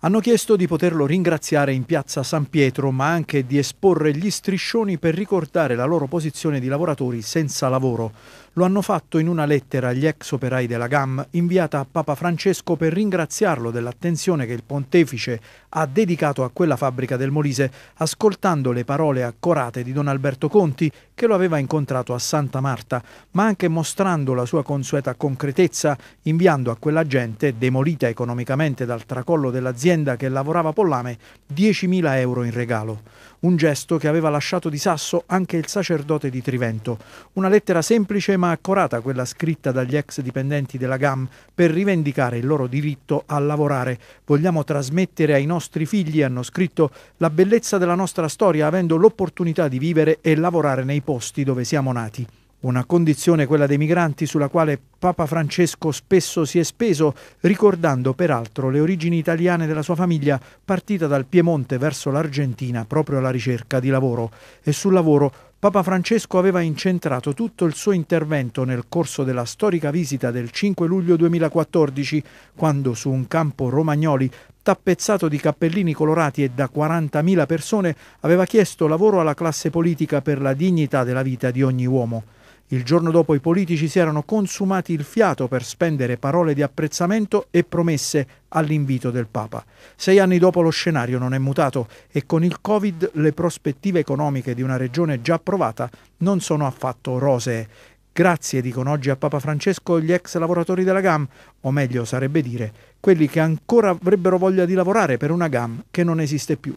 hanno chiesto di poterlo ringraziare in piazza San Pietro, ma anche di esporre gli striscioni per ricordare la loro posizione di lavoratori senza lavoro. Lo hanno fatto in una lettera agli ex operai della GAM inviata a Papa Francesco per ringraziarlo dell'attenzione che il pontefice ha dedicato a quella fabbrica del Molise, ascoltando le parole accorate di Don Alberto Conti che lo aveva incontrato a Santa Marta, ma anche mostrando la sua consueta concretezza, inviando a quella gente, demolita economicamente dal tracollo dell'azienda che lavorava Pollame, 10.000 euro in regalo. Un gesto che aveva lasciato di sasso anche il sacerdote di Trivento. Una lettera semplice ma ma accurata quella scritta dagli ex dipendenti della GAM per rivendicare il loro diritto a lavorare. Vogliamo trasmettere ai nostri figli, hanno scritto, la bellezza della nostra storia avendo l'opportunità di vivere e lavorare nei posti dove siamo nati. Una condizione, quella dei migranti, sulla quale Papa Francesco spesso si è speso, ricordando peraltro le origini italiane della sua famiglia, partita dal Piemonte verso l'Argentina proprio alla ricerca di lavoro. E sul lavoro Papa Francesco aveva incentrato tutto il suo intervento nel corso della storica visita del 5 luglio 2014, quando su un campo romagnoli tappezzato di cappellini colorati e da 40.000 persone aveva chiesto lavoro alla classe politica per la dignità della vita di ogni uomo. Il giorno dopo i politici si erano consumati il fiato per spendere parole di apprezzamento e promesse all'invito del Papa. Sei anni dopo lo scenario non è mutato e con il Covid le prospettive economiche di una regione già provata non sono affatto rosee. Grazie, dicono oggi a Papa Francesco gli ex lavoratori della GAM, o meglio sarebbe dire, quelli che ancora avrebbero voglia di lavorare per una GAM che non esiste più.